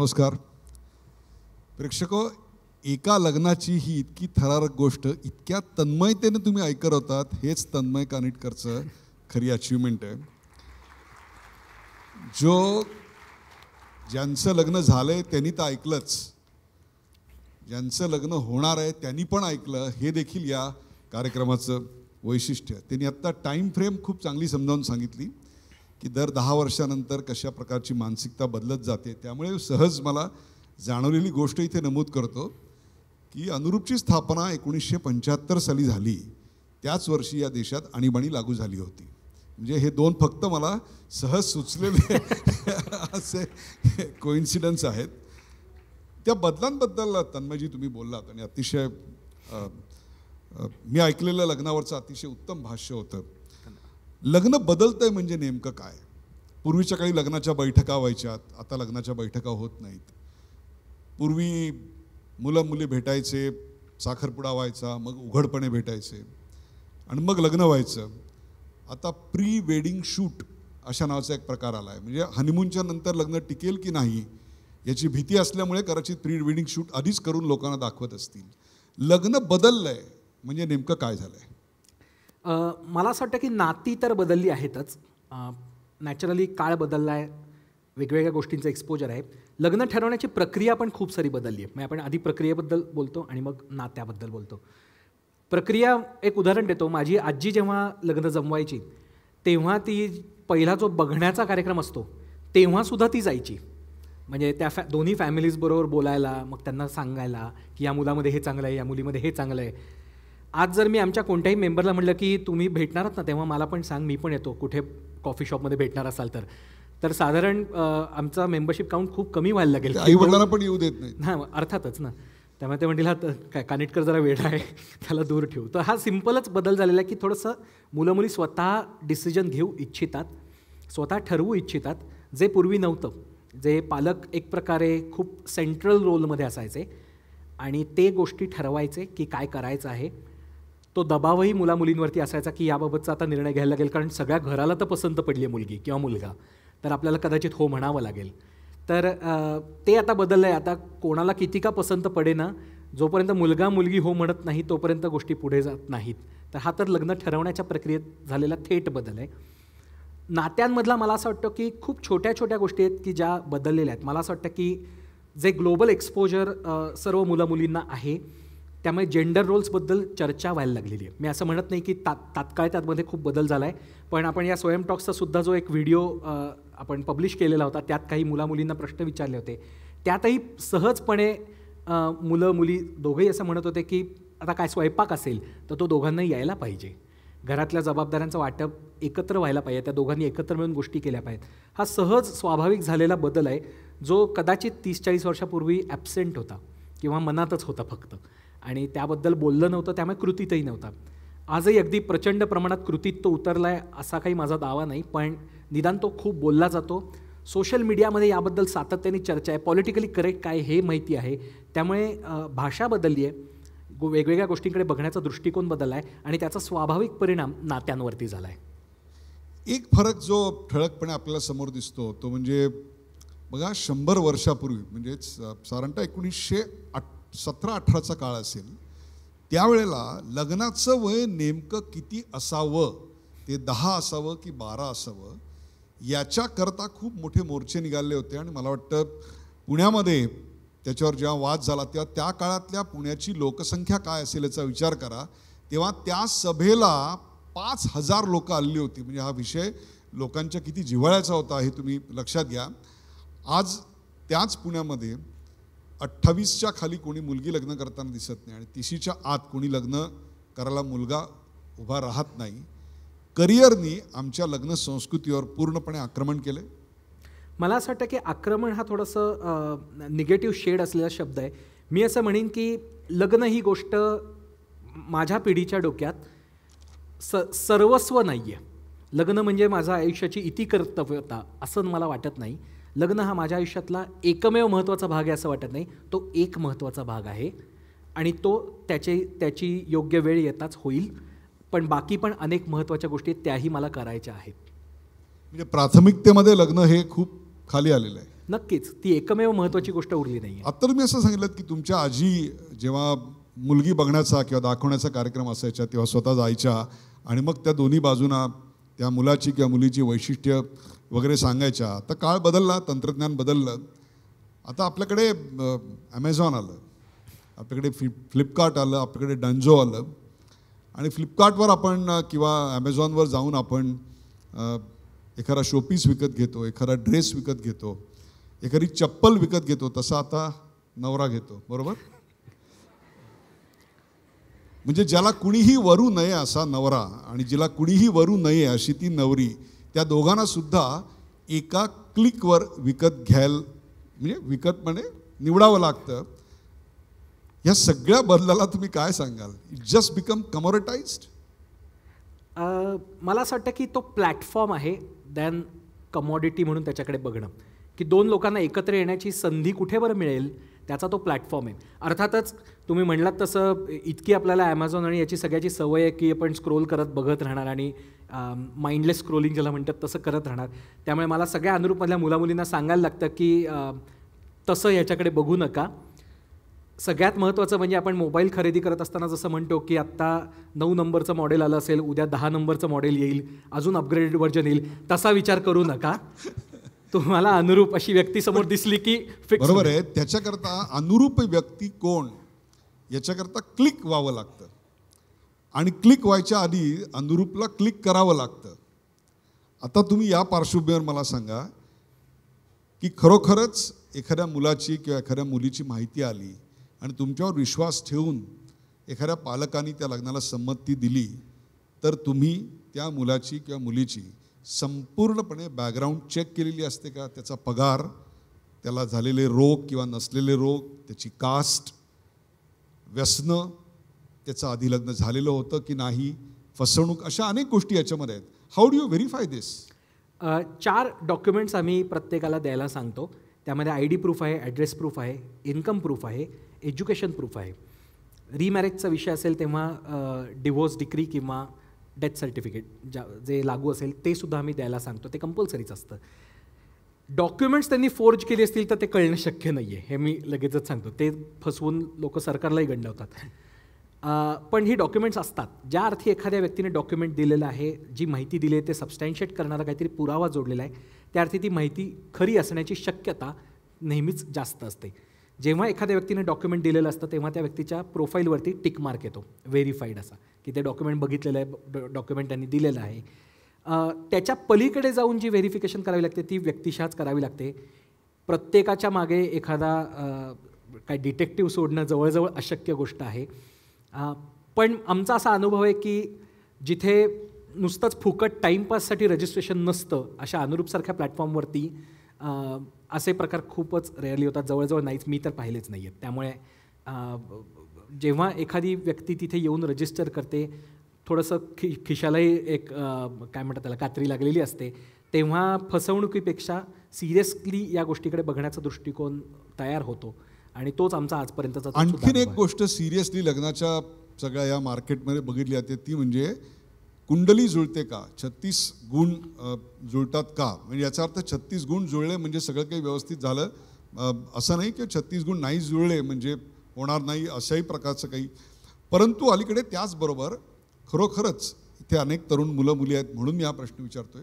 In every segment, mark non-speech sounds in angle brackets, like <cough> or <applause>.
नमस्कार प्रेक्षको एका लग्नाची ही इतकी थरारक गोष्ट इतक्या तन्मयतेने तुम्ही ऐकत होतात हेच तन्मय कानिटकरचं खरी अचिव्हमेंट आहे जो ज्यांचं लग्न झालंय त्यांनी तर ऐकलंच ज्यांचं लग्न होणार आहे त्यांनी पण ऐकलं हे देखील या कार्यक्रमाचं वैशिष्ट्य त्यांनी आत्ता टाईम फ्रेम खूप चांगली समजावून सांगितली की दर दहा वर्षानंतर कशा प्रकारची मानसिकता बदलत जाते त्यामुळे सहज मला जाणवलेली गोष्ट इथे नमूद करतो की अनुरूपची स्थापना एकोणीसशे पंच्याहत्तर साली झाली त्याच वर्षी या देशात आणीबाणी लागू झाली होती म्हणजे हे दोन फक्त मला सहज सुचलेले <laughs> असे कोइन्सिडन्स आहेत त्या बदलांबद्दल तन्मयजी तुम्ही बोललात आणि अतिशय मी ऐकलेलं लग्नावरचं अतिशय उत्तम भाष्य होतं लग्न बदलतं आहे म्हणजे नेमकं काय पूर्वीच्या काळी लग्नाच्या बैठका व्हायच्यात आता लग्नाच्या बैठका होत नाहीत पूर्वी मुलं मुली भेटायचे साखरपुडा व्हायचा मग उघडपणे भेटायचे आणि मग लग्न व्हायचं आता प्री वेडिंग शूट अशा नावाचा एक प्रकार आला आहे म्हणजे हनीमूनच्या नंतर लग्न टिकेल की नाही याची भीती असल्यामुळे कदाचित प्री वेडिंग शूट आधीच करून लोकांना दाखवत असतील लग्न बदललं आहे म्हणजे नेमकं काय झालं आहे मला असं वाटतं की नाती तर बदलली आहेतच नॅचरली काळ बदलला आहे वेगवेगळ्या गोष्टींचं एक्सपोजर आहे लग्न ठरवण्याची प्रक्रिया पण खूप सारी बदलली आहे मग म्हणजे आपण आधी प्रक्रियेबद्दल बोलतो आणि मग नात्याबद्दल बोलतो प्रक्रिया एक उदाहरण देतो माझी आजी जेव्हा लग्न जमवायची तेव्हा ती पहिला जो बघण्याचा कार्यक्रम असतो तेव्हासुद्धा ती जायची म्हणजे त्या फॅ दोन्ही फॅमिलीजबरोबर बोलायला मग त्यांना सांगायला की या मुलामध्ये हे चांगलं आहे या मुलीमध्ये हे चांगलं आहे आज जर मी आमच्या कोणत्याही मेंबरला म्हटलं की तुम्ही भेटणार ना तेव्हा मला पण सांग मी पण येतो कुठे कॉफी शॉपमध्ये भेटणार असाल तर तर साधारण आमचा मेंबरशिप काउंट खूप कमी व्हायला लागेल पण येऊ देत नाही ना अर्थातच ना त्यामुळे ते म्हणतील हा काय कानेटकर जरा वेळ आहे त्याला दूर ठेवू तर हा सिम्पलच बदल झालेला आहे की थोडंसं मुलं मुली स्वतः डिसिजन घेऊ इच्छितात स्वतः ठरवू इच्छितात जे पूर्वी नव्हतं जे पालक एक प्रकारे खूप सेंट्रल रोलमध्ये असायचे आणि ते गोष्टी ठरवायचे की काय करायचं आहे तो दबावही मुलींवरती असायचा की याबाबतचा आता निर्णय घ्यायला लागेल कारण सगळ्या घराला तर पसंत पडली आहे मुलगी किंवा मुलगा तर आपल्याला कदाचित हो म्हणावं लागेल तर ते आता बदललं आहे आता कोणाला किती का पसंत पडेना जोपर्यंत मुलगा मुलगी हो म्हणत नाही तोपर्यंत गोष्टी पुढे जात नाहीत तर हा तर लग्न ठरवण्याच्या प्रक्रियेत झालेला थेट बदल आहे नात्यांमधला मला असं वाटतं की खूप छोट्या छोट्या गोष्टी आहेत की ज्या बदललेल्या आहेत मला असं वाटतं की जे ग्लोबल एक्सपोजर सर्व मुलं मुलींना आहे त्यामुळे जेंडर रोल्सबद्दल चर्चा व्हायला लागलेली आहे मी असं म्हणत नाही की तात तात्काळ त्यामध्ये खूप बदल झाला आहे पण आपण या स्वयंटॉक्सचासुद्धा सुद्धा जो एक व्हिडिओ आपण पब्लिश केलेला होता त्यात काही मुलामुलींना प्रश्न विचारले होते त्यातही सहजपणे मुलं मुली दोघंही असं म्हणत होते की आता काय स्वयंपाक असेल तर तो दोघांनाही यायला पाहिजे घरातल्या जबाबदाऱ्यांचं वाटप एकत्र व्हायला पाहिजे त्या दोघांनी एकत्र मिळून गोष्टी केल्या पाहिजेत हा सहज स्वाभाविक झालेला बदल आहे जो कदाचित तीस चाळीस वर्षापूर्वी ॲबसेंट होता किंवा मनातच होता फक्त आणि त्याबद्दल बोललं नव्हतं त्यामुळे कृतीतही नव्हता आजही अगदी प्रचंड प्रमाणात कृतीत तो उतरला आहे असा काही माझा दावा नाही पण निदान तो खूप बोलला जातो सोशल मीडियामध्ये याबद्दल सातत्याने चर्चा आहे पॉलिटिकली करेक्ट काय हे माहिती आहे त्यामुळे भाषा बदलली आहे वेगवेगळ्या गोष्टींकडे बघण्याचा दृष्टिकोन बदलला आहे आणि त्याचा स्वाभाविक परिणाम नात्यांवरती झाला आहे एक फरक जो ठळकपणे आपल्याला समोर दिसतो तो म्हणजे बघा शंभर वर्षापूर्वी म्हणजेच साधारणतः एकोणीसशे अठ सतरा अठराचा काळ असेल त्यावेळेला लग्नाचं वय नेमकं किती असावं ते दहा असावं की बारा असावं याच्याकरता खूप मोठे मोर्चे निघाले होते आणि मला वाटतं पुण्यामध्ये त्याच्यावर जेव्हा वाद झाला तेव्हा त्या काळातल्या पुण्याची लोकसंख्या काय असेल याचा विचार करा तेव्हा त्या सभेला पाच हजार लोकं आलेली होती म्हणजे हा विषय लोकांच्या किती जिव्हाळ्याचा होता हे तुम्ही लक्षात घ्या आज त्याच पुण्यामध्ये अठ्ठावीसच्या खाली कोणी मुलगी लग्न करताना दिसत नाही आणि तिशीच्या आत कोणी लग्न करायला मुलगा उभा राहत नाही करिअरनी आमच्या लग्न संस्कृतीवर पूर्णपणे आक्रमण केलं मला असं वाटतं की आक्रमण हा थोडंसं निगेटिव्ह शेड असलेला शब्द आहे मी असं म्हणेन की लग्न ही गोष्ट माझ्या पिढीच्या डोक्यात स सर्वस्व नाही आहे लग्न म्हणजे माझा आयुष्याची इति कर्तव्यता असं मला वाटत नाही लग्न हा माझ्या आयुष्यातला एकमेव महत्त्वाचा भाग आहे असं वाटत नाही तो एक महत्त्वाचा भाग आहे आणि तो त्याचे त्याची योग्य वेळ येताच होईल पण बाकी पण अनेक महत्त्वाच्या गोष्टी त्याही मला करायच्या आहेत म्हणजे प्राथमिकतेमध्ये लग्न हे खूप खाली आलेलं आहे नक्कीच ती एकमेव महत्त्वाची गोष्ट उरली नाही आता मी असं सांगितलं की तुमच्या आजी जेव्हा मुलगी बघण्याचा किंवा दाखवण्याचा कार्यक्रम असायचा तेव्हा स्वतः जायच्या आणि मग त्या दोन्ही बाजूंना त्या मुलाची किंवा मुलीची वैशिष्ट्य वगैरे सांगायच्या आता काळ बदलला तंत्रज्ञान बदललं आता आपल्याकडे ॲमेझॉन आलं आपल्याकडे फ्लिप फ्लिपकार्ट आलं आपल्याकडे डंजो आलं आणि फ्लिपकार्टवर आपण किंवा ॲमेझॉनवर जाऊन आपण एखादा शोपीस विकत घेतो एखादा ड्रेस विकत घेतो एखादी चप्पल विकत घेतो तसा आता नवरा घेतो बरोबर म्हणजे ज्याला कुणीही वरू नये असा नवरा आणि जिला कुणीही वरू नये अशी ती नवरी त्या दोघांना सुद्धा एका क्लिकवर विकत घ्यायला म्हणजे विकत म्हणे निवडावं लागतं या सगळ्या बदलाला तुम्ही काय सांगाल इट जस्ट बिकम कमोरिटाइज मला असं वाटतं की तो प्लॅटफॉर्म आहे दॅन कमोडिटी म्हणून त्याच्याकडे बघणं की दोन लोकांना एकत्र येण्याची संधी कुठे बरं मिळेल त्याचा तो प्लॅटफॉर्म आहे अर्थातच तुम्ही म्हणलात तसं इतकी आपल्याला ॲमेझॉन आणि याची सगळ्याची सवय आहे की आपण स्क्रोल करत बघत राहणार आणि माइंडलेस स्क्रोलिंग ज्याला म्हणतात तसं करत राहणार त्यामुळे मला सगळ्या अनुरूपमधल्या मुलामुलींना सांगायला लागतं की तसं याच्याकडे बघू नका सगळ्यात महत्त्वाचं म्हणजे आपण मोबाईल खरेदी करत असताना जसं म्हणतो की आत्ता नऊ नंबरचं मॉडेल आलं असेल उद्या दहा नंबरचं मॉडेल येईल अजून अपग्रेडेड व्हर्जन येईल तसा विचार करू नका तुम्हाला अनुरूप अशी व्यक्ती समोर दिसली की फिक्स बरोबर आहे त्याच्याकरता अनुरूप व्यक्ती कोण याच्याकरता क्लिक व्हावं लागतं आणि क्लिक व्हायच्या आधी अनुरूपला क्लिक करावं लागतं आता तुम्ही या पार्श्वभूमीवर मला सांगा की खरोखरच एखाद्या मुलाची किंवा एखाद्या मुलीची माहिती आली आणि तुमच्यावर विश्वास ठेवून एखाद्या पालकांनी त्या लग्नाला संमती दिली तर तुम्ही त्या मुलाची किंवा मुलीची संपूर्णपणे बॅकग्राऊंड चेक केलेली असते का त्याचा पगार त्याला झालेले रोग किंवा नसलेले रोग त्याची कास्ट व्यसनं त्याचं आधी लग्न झालेलं होतं की नाही फसवणूक अशा अनेक गोष्टी याच्यामध्ये आहेत how do you verify this चार डॉक्युमेंट्स आम्ही प्रत्येकाला द्यायला सांगतो त्यामध्ये आय डी प्रूफ आहे ॲड्रेस प्रूफ आहे इन्कम प्रूफ आहे एज्युकेशन प्रूफ आहे रीमॅरेजचा विषय असेल तेव्हा डिवोर्स डिक्री किंवा डेथ सर्टिफिकेट ज्या जे लागू असेल ते सुद्धा आम्ही द्यायला सांगतो ते कंपल्सरीच असतं डॉक्युमेंट्स त्यांनी फोर्ज केले असतील तर ते कळणं शक्य नाही आहे हे मी लगेचच सांगतो ते फसवून लोक सरकारलाही गंडवतात पण ही डॉक्युमेंट्स असतात ज्या अर्थी एखाद्या व्यक्तीने डॉक्युमेंट दिलेलं आहे जी माहिती दिली आहे ते सबस्टॅन्शिएट करणारा काहीतरी पुरावा जोडलेला आहे त्या अर्थी ती माहिती खरी असण्याची शक्यता नेहमीच जास्त असते जेव्हा एखाद्या व्यक्तीने डॉक्युमेंट दिलेलं असतं तेव्हा त्या व्यक्तीच्या प्रोफाईलवरती टिक मार्क येतो व्हेरीफाईड असा की ते डॉक्युमेंट बघितलेलं आहे डॉक्युमेंट त्यांनी दिलेलं आहे त्याच्या पलीकडे जाऊन जी व्हेरिफिकेशन करावी लागते ती व्यक्तिशाच करावी लागते प्रत्येकाच्या मागे एखादा काय डिटेक्टिव्ह सोडणं जवळजवळ अशक्य गोष्ट आहे पण आमचा असा अनुभव आहे की जिथे नुसतंच फुकट टाईमपाससाठी रजिस्ट्रेशन नसतं अशा अनुरूपसारख्या प्लॅटफॉर्मवरती असे प्रकार खूपच रेअरली होतात जवळजवळ नाहीच मी तर पाहिलेच नाही आहेत त्यामुळे जेव्हा एखादी व्यक्ती तिथे येऊन रजिस्टर करते थोडंसं खि खिशालाही एक काय म्हणतात त्याला कात्री लागलेली असते तेव्हा फसवणुकीपेक्षा सिरियसली या गोष्टीकडे बघण्याचा दृष्टिकोन तयार होतो आणि तोच आमचा आजपर्यंतचा आणखीन एक गोष्ट सिरियसली लग्नाच्या सगळ्या या मार्केटमध्ये बघितली जाते ती म्हणजे कुंडली जुळते का छत्तीस गुण जुळतात का म्हणजे याचा अर्थ छत्तीस गुण जुळले म्हणजे सगळं काही व्यवस्थित झालं असं नाही की छत्तीस गुण नाही जुळले म्हणजे होणार नाही अशाही प्रकारचं काही परंतु अलीकडे त्याचबरोबर खरोखरच इथे अनेक तरुण मुलं मुली आहेत म्हणून मी हा प्रश्न विचारतोय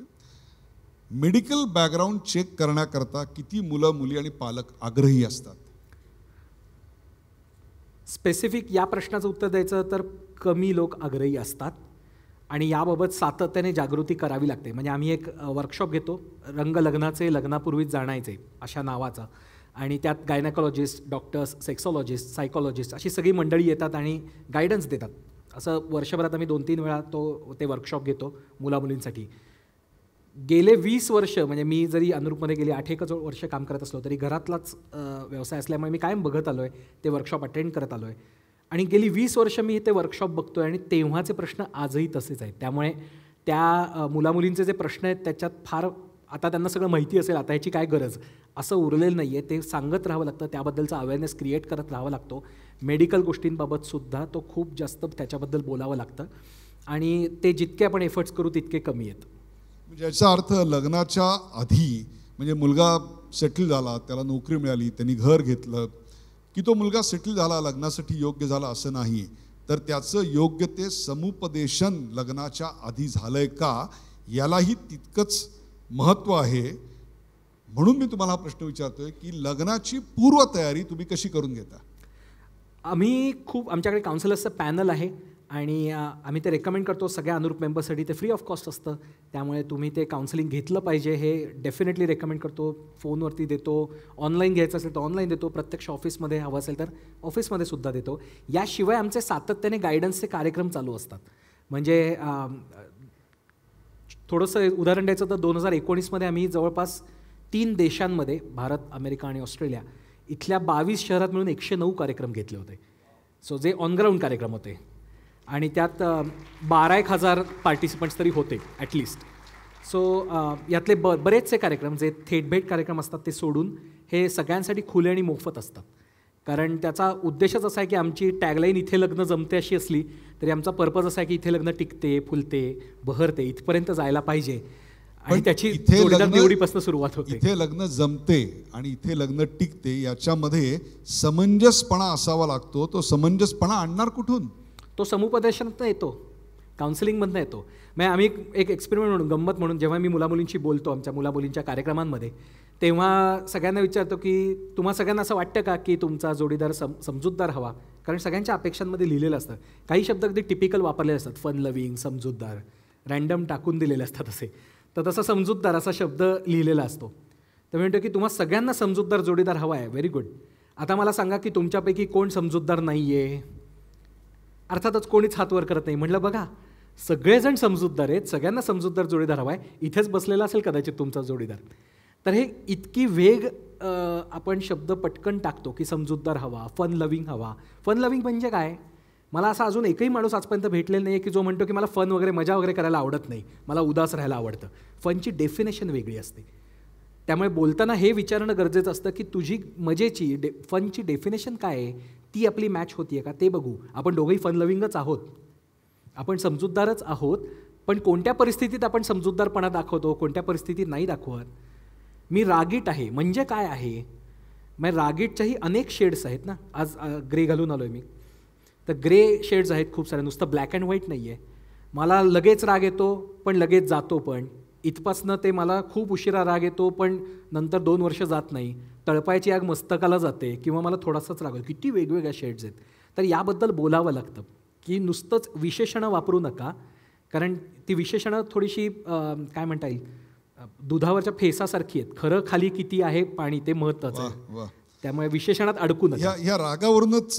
मेडिकल बॅकग्राऊंड चेक करण्याकरता किती मुलं मुली आणि पालक आग्रही असतात स्पेसिफिक या प्रश्नाचं उत्तर द्यायचं तर कमी लोक आग्रही असतात आणि याबाबत सातत्याने जागृती करावी लागते म्हणजे आम्ही एक वर्कशॉप घेतो रंग लग्नाचे लग्नापूर्वीच जाणायचे अशा नावाचा आणि त्यात गायनाकॉलॉजिस्ट डॉक्टर्स सेक्सॉलॉजिस्ट सायकॉलॉजिस्ट अशी सगळी मंडळी येतात आणि गायडन्स देतात असं वर्षभरात आम्ही दोन तीन वेळा तो ते वर्कशॉप घेतो मुलामुलींसाठी गेले वीस वर्ष म्हणजे मी जरी अनुरूपमध्ये गेली आठ एकच वर्ष काम करत असलो तरी घरातलाच व्यवसाय असल्यामुळे मी कायम बघत आलो आहे ते वर्कशॉप अटेंड करत आलो आहे आणि गेली वीस वर्ष मी ते वर्कशॉप बघतो आहे आणि तेव्हाचे प्रश्न आजही तसेच आहेत त्यामुळे त्या मुलामुलींचे जे प्रश्न आहेत त्याच्यात फार आता त्यांना सगळं माहिती असेल आता ह्याची काय गरज असं उरलेलं नाही आहे ते सांगत राहावं लागतं त्याबद्दलचा अवेअरनेस क्रिएट करत राहावा लागतो मेडिकल गोष्टींबाबतसुद्धा तो खूप जास्त त्याच्याबद्दल बोलावं लागतं आणि ते जितके आपण एफर्ट्स करू तितके कमी आहेत म्हणजे याचा अर्थ लग्नाच्या आधी म्हणजे मुलगा सेटल झाला त्याला नोकरी मिळाली त्यांनी घर घेतलं की तो मुलगा सेटल झाला लग्नासाठी योग्य झाला असं नाही तर त्याचं योग्य ते समुपदेशन लग्नाच्या आधी झालं आहे का यालाही तितकंच महत्त्व आहे म्हणून मी तुम्हाला प्रश्न विचारतोय की लग्नाची पूर्वतयारी तुम्ही कशी करून घेता आम्ही खूप आमच्याकडे काउन्सिलर्सचं पॅनल आहे आणि आम्ही ते रेकमेंड करतो सगळ्या अनुरूप मेंबरसाठी ते फ्री ऑफ कॉस्ट असतं त्यामुळे तुम्ही ते काउन्सिलिंग घेतलं पाहिजे हे डेफिनेटली रेकमेंड करतो फोनवरती देतो ऑनलाईन घ्यायचं असेल तर ऑनलाईन देतो प्रत्यक्ष ऑफिसमध्ये हवं असेल तर ऑफिसमध्ये सुद्धा देतो याशिवाय आमचे सातत्याने गायडन्सचे कार्यक्रम चालू असतात म्हणजे थोडंसं उदाहरण द्यायचं तर दोन हजार एकोणीसमध्ये आम्ही जवळपास तीन देशांमध्ये भारत अमेरिका आणि ऑस्ट्रेलिया इथल्या बावीस शहरात मिळून एकशे नऊ कार्यक्रम घेतले होते सो जे ऑनग्राऊंड कार्यक्रम होते आणि त्यात बारा एक हजार पार्टिसिपंट्स तरी होते ॲटलिस्ट सो यातले ब बरेचसे कार्यक्रम जे थेटभेट कार्यक्रम असतात ते सोडून हे सगळ्यांसाठी खुले आणि मोफत असतात कारण त्याचा उद्देशच असा आहे की आमची टॅगलाईन इथे लग्न जमते अशी असली तरी आमचा पर्पज असा आहे की इथे लग्न टिकते फुलते बहरते इथपर्यंत जायला पाहिजे आणि त्याची निवडीपासून सुरुवात होते इथे लग्न जमते आणि इथे लग्न टिकते याच्यामध्ये समंजसपणा असावा लागतो तो समंजसपणा आणणार कुठून तो समुपदेशनातनं येतो काउन्सिलिंगमधनं येतो मग म्हणजे आम्ही एक एक्सपेरिमेंट म्हणून गंमत म्हणून जेव्हा मी मुलामुलींशी बोलतो आमच्या मुलामुलींच्या कार्यक्रमांमध्ये तेव्हा सगळ्यांना विचारतो की तुम्हा सगळ्यांना असं वाटतं का की तुमचा जोडीदार सम समजूतदार हवा कारण सगळ्यांच्या अपेक्षांमध्ये लिहिलेलं असतं काही शब्द अगदी टिपिकल वापरलेले असतात फन लविंग समजूतदार रँडम टाकून दिलेले असतात असे तर तसा समजूतदार असा शब्द लिहिलेला असतो तर म्हणतो की तुम्हा सगळ्यांना समजूतदार जोडीदार हवा आहे व्हेरी गुड आता मला सांगा की तुमच्यापैकी कोण समजूतदार नाही आहे अर्थातच कोणीच हातवर करत नाही म्हटलं बघा सगळेजण समजूतदार आहेत सगळ्यांना समजूतदार जोडीदार हवा आहे इथेच बसलेला असेल कदाचित तुमचा जोडीदार तर हे इतकी वेग आपण शब्द पटकन टाकतो की समजूतदार हवा फन लविंग हवा फन लविंग म्हणजे काय मला असा अजून एकही माणूस आजपर्यंत भेटलेला नाही आहे की जो म्हणतो की मला फन वगैरे मजा वगैरे करायला आवडत नाही मला उदास राहायला आवडतं फनची डेफिनेशन वेगळी असते त्यामुळे बोलताना हे विचारणं गरजेचं असतं की तुझी मजेची डे फनची डेफिनेशन काय आहे ती आपली मॅच होती का ते बघू आपण दोघंही फनलविंगच आहोत आपण समजूतदारच आहोत पण कोणत्या परिस्थितीत आपण समजूतदारपणा दाखवतो कोणत्या परिस्थितीत नाही दाखवत मी रागीट आहे म्हणजे काय आहे मग रागीटच्याही अनेक शेड्स आहेत ना आज ग्रे घालून आलो आहे मी तर ग्रे शेड्स आहेत खूप सारे नुसतं ब्लॅक अँड व्हाईट नाही आहे मला लगेच राग येतो पण लगेच जातो पण इथपासनं ते मला खूप उशिरा राग येतो पण नंतर दोन वर्ष जात नाही तळपायची आग मस्तकाला जाते किंवा मला थोडासाच लागेल किती वेगवेगळ्या शेड्स आहेत तर याबद्दल बोलावं लागतं की नुसतंच विशेषणं वापरू नका कारण ती विशेषणं थोडीशी काय म्हणता येईल दुधावरच्या फेसासारखी आहेत खरं खाली किती आहे पाणी ते महत्वाचं आहे त्यामुळे विशेषणात अडकून या या रागावरूनच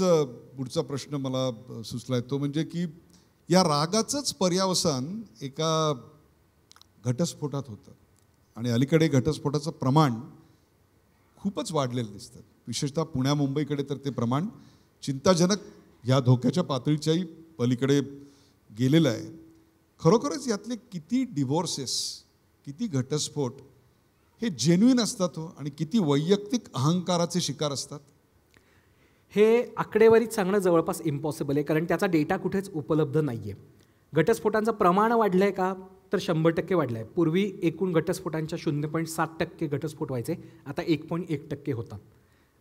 पुढचा प्रश्न मला सुचलाय तो म्हणजे की या रागाचंच पर्यावसान एका घटस्फोटात होतं आणि अलीकडे घटस्फोटाचं प्रमाण खूपच वाढलेले दिसतात विशेषतः पुण्या मुंबईकडे तर ते प्रमाण चिंताजनक ह्या धोक्याच्या पातळीच्याही पलीकडे गेलेलं आहे खरोखरच यातले किती डिवोर्सेस किती घटस्फोट हे जेन्युइन असतात हो आणि किती वैयक्तिक अहंकाराचे शिकार असतात हे आकडेवारीत सांगणं जवळपास इम्पॉसिबल आहे कारण त्याचा डेटा कुठेच उपलब्ध नाही आहे घटस्फोटांचं प्रमाण वाढलं आहे का तर शंभर टक्के वाढला आहे पूर्वी एकूण घटस्फोटांच्या शून्य पॉईंट सात टक्के घटस्फोट व्हायचे आता एक पॉईंट एक टक्के होतात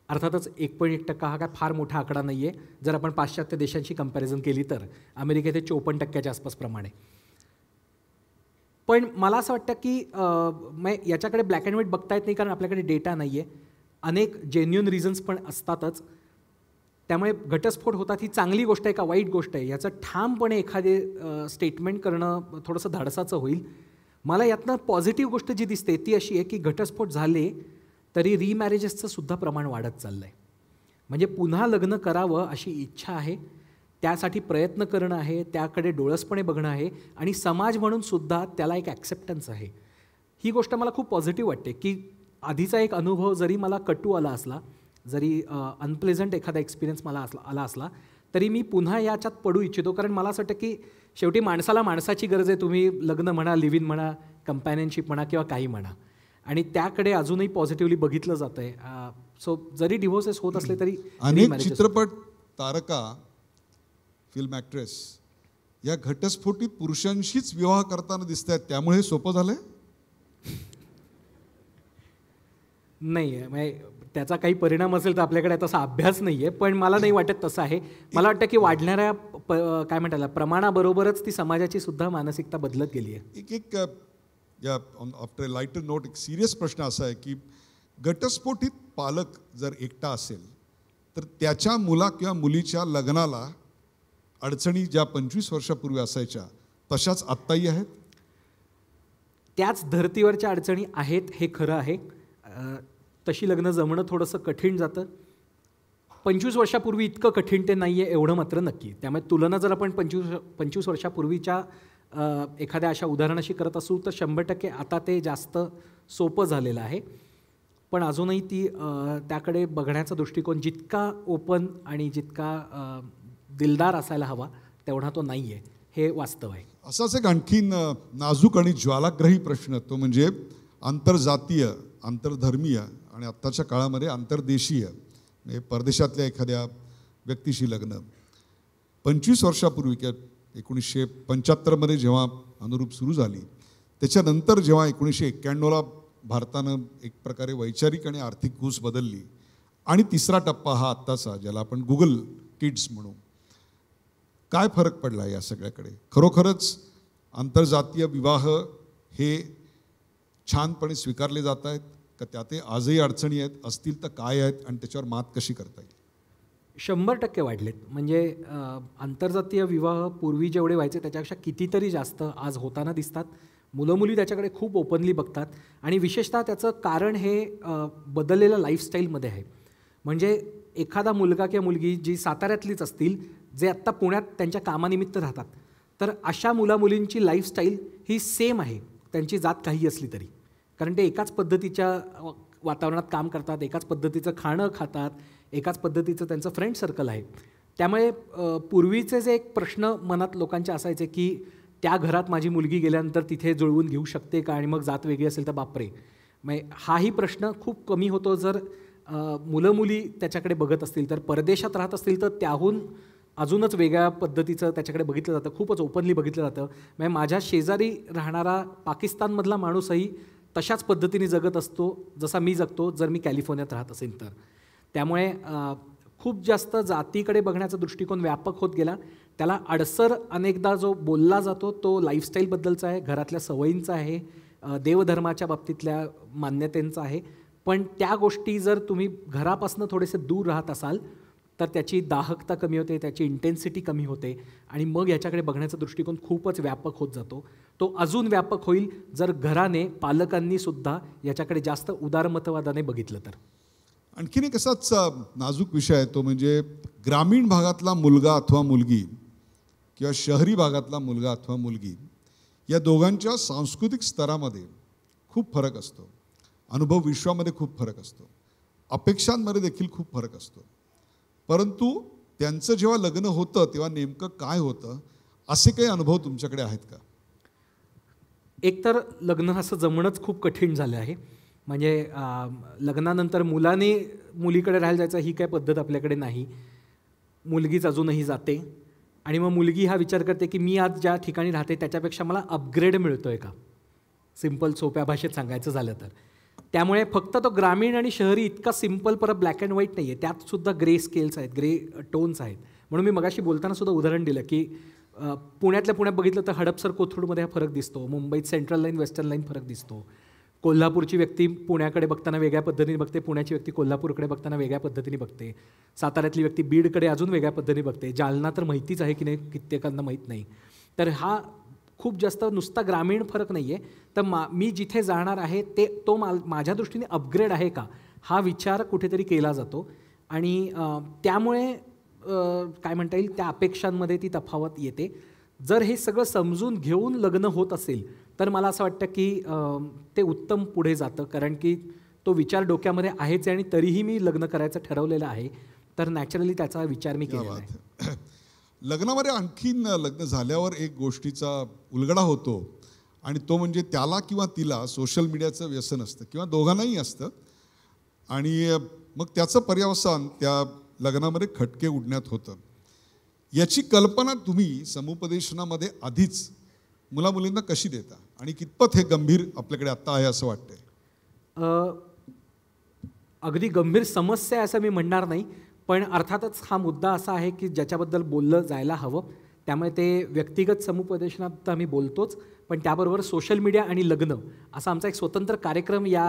अर्थातच एक पॉईंट एक टक्का हा काय फार मोठा आकडा नाही आहे जर आपण पाश्चात्य देशांशी कंपॅरिझन केली तर अमेरिकेत हे चोपन्न टक्क्याच्या आसपास प्रमाणे पण मला असं वाटतं की मग याच्याकडे ब्लॅक अँड व्हाईट बघता येत नाही कारण आपल्याकडे डेटा नाही आहे अनेक जेन्युन रिझन्स पण असतातच त्यामुळे घटस्फोट होतात ही चांगली गोष्ट आहे का वाईट गोष्ट आहे याचं ठामपणे एखादे स्टेटमेंट करणं थोडंसं धाडसाचं होईल मला यातनं पॉझिटिव्ह गोष्ट जी दिसते ती अशी आहे की घटस्फोट झाले तरी रिमॅरेजेसचं सुद्धा प्रमाण वाढत चाललं आहे म्हणजे पुन्हा लग्न करावं अशी इच्छा आहे त्यासाठी प्रयत्न करणं आहे त्याकडे डोळसपणे बघणं आहे आणि समाज म्हणून सुद्धा त्याला एक ॲक्सेप्टन्स आहे ही गोष्ट मला खूप पॉझिटिव्ह वाटते की आधीचा एक अनुभव जरी मला कटू आला असला जरी अनप्लेझंट एखादा एक्सपिरियन्स मला असला आला असला तरी मी पुन्हा याच्यात पडू इच्छितो कारण मला असं वाटतं की शेवटी माणसाला माणसाची गरज आहे तुम्ही लग्न म्हणा लिव्ह इन म्हणा कंपॅनियनशिप म्हणा किंवा काही म्हणा आणि त्याकडे अजूनही पॉझिटिव्हली बघितलं जात आहे सो जरी डिव्होर्सेस होत असले तरी अनेक चित्रपट तारका फिल्म ॲक्ट्रेस या घटस्फोटीत पुरुषांशीच विवाह करताना दिसत आहेत त्यामुळे सोपं झालं आहे नाही आहे म्हणजे त्याचा काही परिणाम असेल तर आपल्याकडे तसा अभ्यास नाही आहे पण मला नाही वाटत तसं आहे मला वाटतं की वाढणाऱ्या प काय म्हणतायला प्रमाणाबरोबरच ती समाजाची सुद्धा मानसिकता बदलत गेली आहे एक एक या आफ्टर लाईटर नोट एक सिरियस प्रश्न असा आहे की घटस्फोटीत पालक जर एकटा असेल तर त्याच्या मुला किंवा मुलीच्या लग्नाला अडचणी ज्या पंचवीस वर्षापूर्वी असायच्या तशाच आत्ताही आहेत त्याच धर्तीवरच्या अडचणी आहेत हे खरं आहे तशी लग्न जमणं थोडंसं कठीण जातं पंचवीस वर्षापूर्वी इतकं कठीण ते नाही आहे एवढं मात्र नक्की त्यामुळे तुलना जर आपण पंचवीस पंचवीस वर्षापूर्वीच्या एखाद्या अशा उदाहरणाशी करत असू तर शंभर टक्के आता ते जास्त सोपं झालेलं आहे पण अजूनही ती त्याकडे बघण्याचा दृष्टिकोन जितका ओपन आणि जितका दिलदार असायला हवा तेवढा तो नाही आहे हे वास्तव आहे असाच एक आणखीन नाजूक आणि ज्वालाग्रही प्रश्न तो म्हणजे आंतरजातीय आंतरधर्मीय आणि आत्ताच्या काळामध्ये आंतरदेशीय म्हणजे परदेशातल्या एखाद्या व्यक्तीशी लग्न पंचवीस वर्षापूर्वी किंवा एकोणीसशे पंच्याहत्तरमध्ये जेव्हा अनुरूप सुरू झाली त्याच्यानंतर जेव्हा एकोणीसशे एक्क्याण्णवला भारतानं एक प्रकारे वैचारिक आणि आर्थिक घूस बदलली आणि तिसरा टप्पा हा आत्ताचा ज्याला आपण गुगल किड्स म्हणू काय फरक पडला या सगळ्याकडे खरोखरच आंतरजातीय विवाह हे छानपणे स्वीकारले जात आहेत का ते आजही अडचणी आहेत असतील तर काय आहेत आणि त्याच्यावर मात कशी करता येईल शंभर टक्के वाढलेत म्हणजे आंतरजातीय विवाह पूर्वी जेवढे व्हायचे त्याच्यापेक्षा कितीतरी जास्त आज होताना दिसतात मुलं मुली त्याच्याकडे खूप ओपनली बघतात आणि विशेषतः त्याचं कारण हे बदललेलं लाईफस्टाईलमध्ये आहे म्हणजे एखादा मुलगा किंवा मुलगी जी साताऱ्यातलीच असतील जे आत्ता पुण्यात त्यांच्या कामानिमित्त राहतात तर अशा मुलामुलींची लाईफस्टाईल ही सेम आहे त्यांची जात काही असली तरी कारण ते एकाच पद्धतीच्या वातावरणात काम करतात एकाच पद्धतीचं खाणं खातात एकाच पद्धतीचं त्यांचं फ्रेंड सर्कल आहे त्यामुळे पूर्वीचे जे एक प्रश्न मनात लोकांचे असायचे की त्या घरात माझी मुलगी गेल्यानंतर तिथे जुळवून घेऊ शकते का आणि मग जात वेगळी असेल तर बापरे मग हाही प्रश्न खूप कमी होतो जर मुलं मुली त्याच्याकडे बघत असतील तर परदेशात राहत असतील तर त्याहून अजूनच वेगळ्या पद्धतीचं त्याच्याकडे बघितलं जातं खूपच ओपनली बघितलं जातं म्हणजे माझ्या शेजारी राहणारा पाकिस्तानमधला माणूसही तशाच पद्धतीने जगत असतो जसा मी जगतो जर मी कॅलिफोर्नियात राहत असेल तर त्यामुळे खूप जास्त जातीकडे बघण्याचा दृष्टिकोन व्यापक होत गेला त्याला अडसर अनेकदा जो बोलला जातो तो लाईफस्टाईलबद्दलचा आहे घरातल्या सवयींचा आहे देवधर्माच्या बाबतीतल्या मान्यतेंचा आहे पण त्या गोष्टी जर तुम्ही घरापासून थोडेसे दूर राहत असाल तर त्याची दाहकता कमी होते त्याची इंटेन्सिटी कमी होते आणि मग याच्याकडे बघण्याचा दृष्टिकोन खूपच व्यापक होत जातो तो अजून व्यापक होईल जर घराने पालकांनी सुद्धा याच्याकडे जास्त उदारमतवादाने बघितलं तर आणखीन एक असाच नाजूक विषय आहे तो म्हणजे ग्रामीण भागातला मुलगा अथवा मुलगी किंवा शहरी भागातला मुलगा अथवा मुलगी या दोघांच्या सांस्कृतिक स्तरामध्ये खूप फरक असतो अनुभव विश्वामध्ये खूप फरक असतो अपेक्षांमध्ये देखील खूप फरक असतो परंतु त्यांचं जेव्हा लग्न होतं तेव्हा नेमकं काय होतं असे काही अनुभव तुमच्याकडे आहेत का एकतर लग्न असं जमणंच खूप कठीण झालं आहे म्हणजे लग्नानंतर मुलाने मुलीकडे राहायला जायचं ही काय पद्धत आपल्याकडे नाही मुलगीच अजूनही जाते आणि मग मुलगी हा विचार करते की मी आज ज्या ठिकाणी राहते त्याच्यापेक्षा मला अपग्रेड मिळतो आहे का सिम्पल सोप्या भाषेत सांगायचं झालं तर त्यामुळे फक्त तो ग्रामीण आणि शहरी इतका सिम्पल परत ब्लॅक अँड व्हाईट नाही आहे त्यातसुद्धा ग्रे स्केल्स आहेत ग्रे टोन्स आहेत म्हणून मी मगाशी बोलताना सुद्धा उदाहरण दिलं की पुण्यातल्या पुण्यात बघितलं तर हडपसर कोथरूडमध्ये हा फरक दिसतो मुंबईत सेंट्रल लाईन वेस्टर्न लाईन फरक दिसतो कोल्हापूरची व्यक्ती पुण्याकडे बघताना वेगळ्या पद्धतीने बघते पुण्याची व्यक्ती कोल्हापूरकडे बघताना वेगळ्या पद्धतीने बघते साताऱ्यातली व्यक्ती बीडकडे अजून वेगळ्या पद्धतीने बघते जालना तर माहितीच आहे की नाही कित्येकांना माहीत नाही तर हा खूप जास्त नुसता ग्रामीण फरक नाही आहे तर मा मी जिथे जाणार आहे ते तो माल माझ्या दृष्टीने अपग्रेड आहे का हा विचार कुठेतरी केला जातो आणि त्यामुळे काय म्हणता येईल त्या अपेक्षांमध्ये ती तफावत येते जर हे सगळं समजून घेऊन लग्न होत असेल तर मला असं वाटतं की ते उत्तम पुढे जातं कारण की तो विचार डोक्यामध्ये आहेच आणि तरीही मी लग्न करायचं ठरवलेलं आहे तर नॅचरली त्याचा विचार मी केला आहे लग्नामध्ये आणखीन लग्न झाल्यावर एक गोष्टीचा उलगडा होतो आणि तो म्हणजे त्याला किंवा तिला सोशल मीडियाचं व्यसन असतं किंवा दोघांनाही असतं आणि मग त्याचं पर्यावसन त्या लग्नामध्ये खटके उडण्यात होतं याची कल्पना तुम्ही समुपदेशनामध्ये आधीच मुलींना कशी देता आणि कितपत हे गंभीर आपल्याकडे आत्ता आहे असं वाटतंय अगदी गंभीर समस्या आहे असं मी म्हणणार नाही पण अर्थातच हा मुद्दा असा आहे की ज्याच्याबद्दल बोललं जायला हवं त्यामुळे ते व्यक्तिगत समुपदेशनात तर आम्ही बोलतोच पण त्याबरोबर सोशल मीडिया आणि लग्न असा आमचा एक स्वतंत्र कार्यक्रम या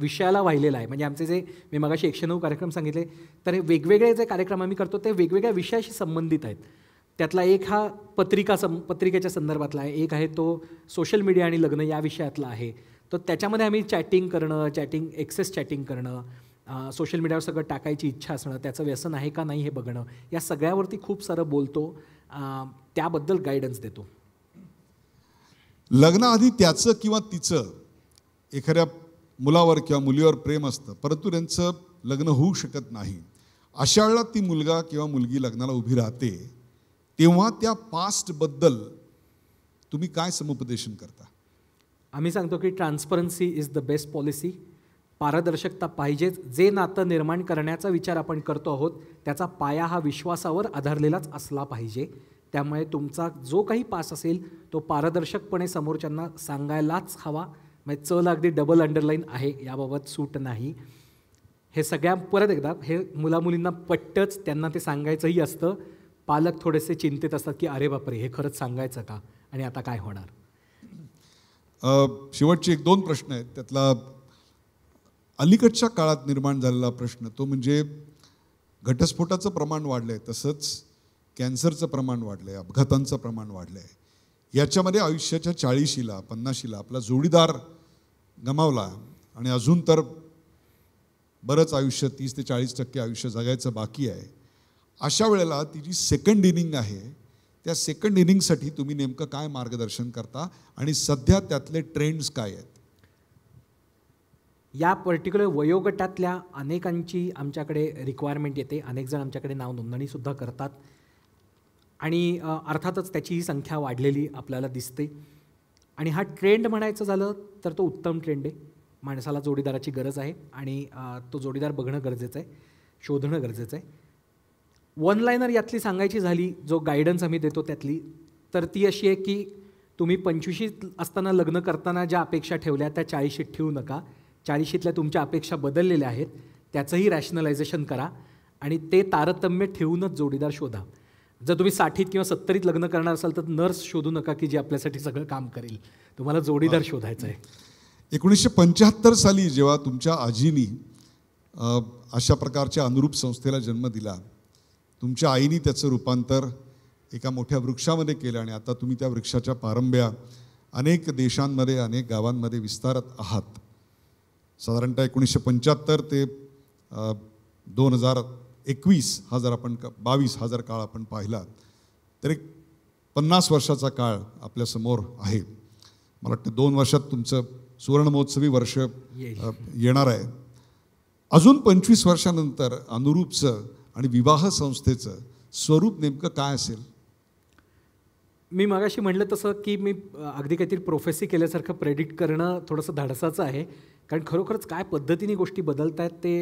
विषयाला वाहिलेला आहे म्हणजे आमचे जे मी मगाशी एकशे नऊ कार्यक्रम सांगितले तर वेगवेगळे जे कार्यक्रम आम्ही करतो ते वेगवेगळ्या विषयाशी संबंधित आहेत त्यातला एक हा पत्रिका सं पत्रिकेच्या संदर्भातला आहे एक आहे तो सोशल मीडिया आणि लग्न या विषयातला आहे तर त्याच्यामध्ये आम्ही चॅटिंग करणं चॅटिंग एक्सेस चॅटिंग करणं सोशल मीडियावर सगळं टाकायची इच्छा असणं त्याचं व्यसन आहे का नाही हे बघणं या सगळ्यावरती खूप सारं बोलतो त्याबद्दल गायडन्स देतो लग्नाआधी त्याचं किंवा तिचं एखाद्या मुलावर किंवा मुलीवर प्रेम असतं परंतु त्यांचं लग्न होऊ शकत नाही अशा वेळेला ती मुलगा किंवा मुलगी लग्नाला उभी राहते तेव्हा त्या पास्टबद्दल तुम्ही काय समुपदेशन करता आम्ही सांगतो की transparency is the best policy पारदर्शकता पाहिजेच जे नातं निर्माण करण्याचा विचार आपण करतो आहोत त्याचा पाया हा विश्वासावर आधारलेलाच असला पाहिजे त्यामुळे तुमचा जो काही पास असेल तो पारदर्शकपणे समोरच्यांना सांगायलाच हवा म्हणजे चल अगदी डबल अंडरलाईन आहे याबाबत सूट नाही हे सगळ्या परत एकदा हे मुलामुलींना पट्टच त्यांना ते सांगायचंही असतं पालक थोडेसे चिंतेत असतात की अरे बापरे हे खरंच सांगायचं का आणि आता काय होणार शेवटचे एक दोन प्रश्न आहेत त्यातला अलीकडच्या काळात निर्माण झालेला प्रश्न तो म्हणजे घटस्फोटाचं प्रमाण वाढलं आहे तसंच कॅन्सरचं प्रमाण वाढलं आहे अपघातांचं प्रमाण वाढलं आहे याच्यामध्ये आयुष्याच्या चाळीशीला पन्नाशीला आपला जोडीदार गमावला आणि अजून तर बरंच आयुष्य तीस ते चाळीस टक्के आयुष्य जगायचं बाकी आहे अशा वेळेला ती जी सेकंड इनिंग आहे त्या सेकंड इनिंगसाठी तुम्ही नेमकं काय मार्गदर्शन करता आणि सध्या त्यातले ट्रेंड्स काय आहेत या पर्टिक्युलर वयोगटातल्या अनेकांची आमच्याकडे रिक्वायरमेंट येते अनेकजण आमच्याकडे नाव नोंदणीसुद्धा करतात आणि अर्थातच त्याची ही संख्या वाढलेली आपल्याला दिसते आणि हा ट्रेंड म्हणायचं झालं तर तो उत्तम ट्रेंड आहे माणसाला जोडीदाराची गरज आहे आणि तो जोडीदार बघणं गरजेचं आहे शोधणं गरजेचं आहे वन लायनर यातली सांगायची झाली जो गायडन्स आम्ही देतो त्यातली तर ती अशी आहे की तुम्ही पंचवीशीत असताना लग्न करताना ज्या अपेक्षा ठेवल्या त्या चाळीशीत ठेवू नका चाळीशीतल्या तुमच्या अपेक्षा बदललेल्या आहेत त्याचंही रॅशनलायझेशन करा आणि ते तारतम्य ठेवूनच जोडीदार शोधा जर तुम्ही साठीत किंवा सत्तरीत लग्न करणार असाल तर नर्स शोधू नका की जी आपल्यासाठी सगळं काम करेल तुम्हाला जोडीदार शोधायचं आहे एकोणीसशे पंच्याहत्तर साली जेव्हा तुमच्या आजीनी अशा प्रकारच्या अनुरूप संस्थेला जन्म दिला तुमच्या आईनी त्याचं रूपांतर एका मोठ्या वृक्षामध्ये केलं आणि आता तुम्ही त्या वृक्षाच्या पारंब्या अनेक देशांमध्ये अनेक गावांमध्ये विस्तारत आहात साधारणतः एकोणीसशे पंच्याहत्तर ते दोन हजार एकवीस हा जर आपण का बावीस हा जर काळ आपण पाहिला तर एक पन्नास वर्षाचा काळ आपल्यासमोर आहे मला वाटतं दोन वर्षात तुमचं सुवर्णमहोत्सवी वर्ष येणार आहे अजून पंचवीस वर्षानंतर अनुरूपचं आणि विवाह संस्थेचं स्वरूप नेमकं काय असेल मी मागाशी म्हटलं तसं की मी अगदी काहीतरी प्रोफेसी केल्यासारखं प्रेडिक्ट करणं थोडंसं धाडसाचं आहे कारण खरोखरच काय पद्धतीने गोष्टी बदलत आहेत ते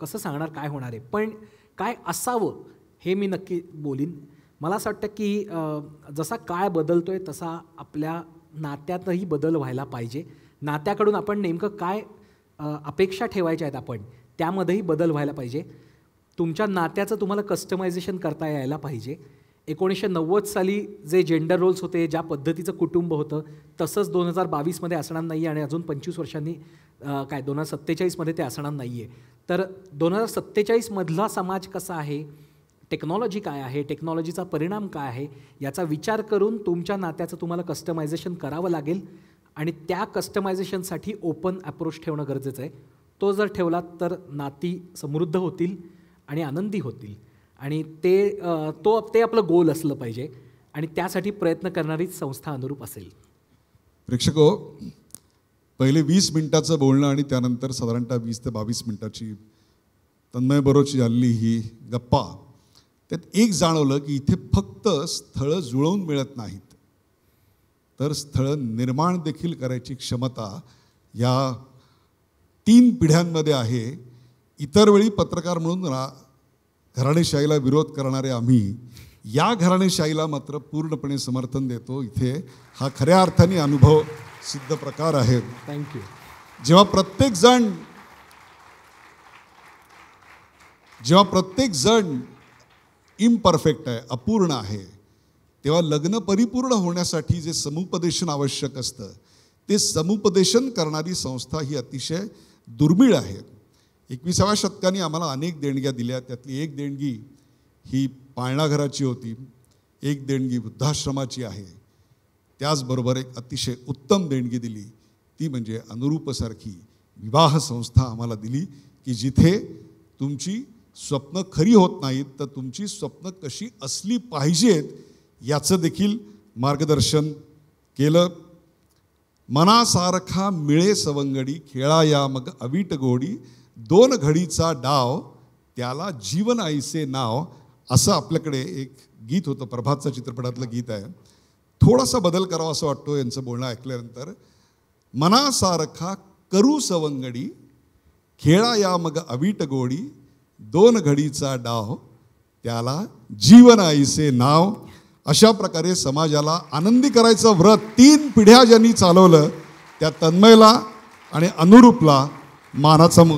कसं सांगणार काय होणार आहे पण काय असावं हे मी नक्की बोलीन मला असं वाटतं की जसा काळ बदलतो आहे तसा आपल्या नात्यातही बदल व्हायला पाहिजे नात्याकडून आपण नेमकं काय अपेक्षा ठेवायच्या आहेत आपण त्यामध्येही बदल व्हायला पाहिजे तुमच्या नात्याचं तुम्हाला कस्टमायझेशन करता यायला पाहिजे एकोणीसशे नव्वद साली जे जेंडर रोल्स होते ज्या पद्धतीचं कुटुंब होतं तसंच दोन हजार बावीसमध्ये असणार नाही आणि अजून पंचवीस वर्षांनी काय दोन हजार सत्तेचाळीसमध्ये ते असणार नाही आहे तर दोन हजार सत्तेचाळीसमधला समाज कसा आहे टेक्नॉलॉजी काय आहे टेक्नॉलॉजीचा परिणाम काय आहे याचा विचार करून तुमच्या नात्याचं तुम्हाला कस्टमायझेशन करावं लागेल आणि त्या कस्टमायझेशनसाठी ओपन अप्रोच ठेवणं गरजेचं आहे तो जर ठेवला तर नाती समृद्ध होतील आणि आनंदी होतील आणि ते तो ते आपलं गोल असलं पाहिजे आणि त्यासाठी प्रयत्न करणारी संस्था अनुरूप असेल प्रेक्षको हो, पहिले वीस मिनटाचं बोलणं आणि त्यानंतर साधारणतः वीस ते बावीस मिनटाची बरोची आलेली ही गप्पा त्यात एक जाणवलं की इथे फक्त स्थळं जुळवून मिळत नाहीत तर स्थळं निर्माण देखील करायची क्षमता या तीन पिढ्यांमध्ये आहे इतर वेळी पत्रकार म्हणून रा घराणेशाहीला विरोध करणारे आम्ही या घराणेशाहीला मात्र पूर्णपणे समर्थन देतो इथे हा खऱ्या अर्थाने अनुभव सिद्ध प्रकार आहे थँक्यू जेव्हा प्रत्येकजण जेव्हा प्रत्येक जण इम्परफेक्ट आहे अपूर्ण आहे तेव्हा लग्न परिपूर्ण होण्यासाठी जे समुपदेशन आवश्यक असतं ते समुपदेशन करणारी संस्था ही अतिशय दुर्मिळ आहे एकविसाव्या शतकाने आम्हाला अनेक देणग्या दिल्या त्यातली एक देणगी ही पाळणाघराची होती एक देणगी वृद्धाश्रमाची आहे त्याचबरोबर एक अतिशय उत्तम देणगी दिली ती म्हणजे अनुरूपसारखी विवाह संस्था आम्हाला दिली की जिथे तुमची स्वप्न खरी होत नाहीत तर तुमची स्वप्न कशी असली पाहिजेत याचं देखील मार्गदर्शन केलं मनासारखा मिळे सवंगडी खेळा या मग अवीट गोडी दोन घडीचा डाव त्याला जीवन आईसे नाव असं आपल्याकडे एक गीत होतं प्रभातचं चित्रपटातलं गीत आहे थोडासा बदल करावा असं वाटतो यांचं बोलणं ऐकल्यानंतर मनासारखा करू सवंगडी खेळा या मग अवीट गोडी दोन घडीचा डाव त्याला जीवन आईचे नाव अशा प्रकारे समाजाला आनंदी करायचं व्रत तीन पिढ्या ज्यांनी चालवलं त्या तन्मयला आणि अनुरूपला मानाचा मु